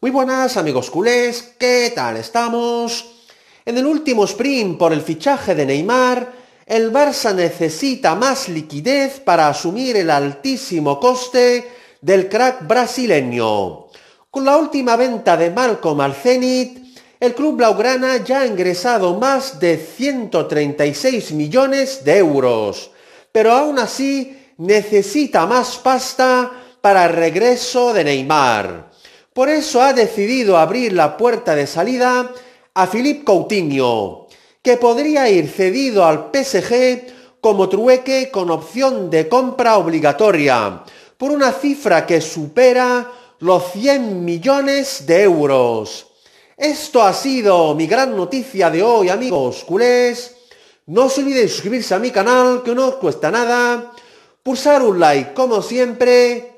Muy buenas amigos culés, ¿qué tal estamos? En el último sprint por el fichaje de Neymar, el Barça necesita más liquidez para asumir el altísimo coste del crack brasileño. Con la última venta de Malcolm al Zenit, el club blaugrana ya ha ingresado más de 136 millones de euros, pero aún así necesita más pasta para el regreso de Neymar. Por eso ha decidido abrir la puerta de salida a Philippe Coutinho, que podría ir cedido al PSG como trueque con opción de compra obligatoria, por una cifra que supera los 100 millones de euros. Esto ha sido mi gran noticia de hoy, amigos culés. No os olvidéis suscribirse a mi canal, que no os cuesta nada. Pulsar un like, como siempre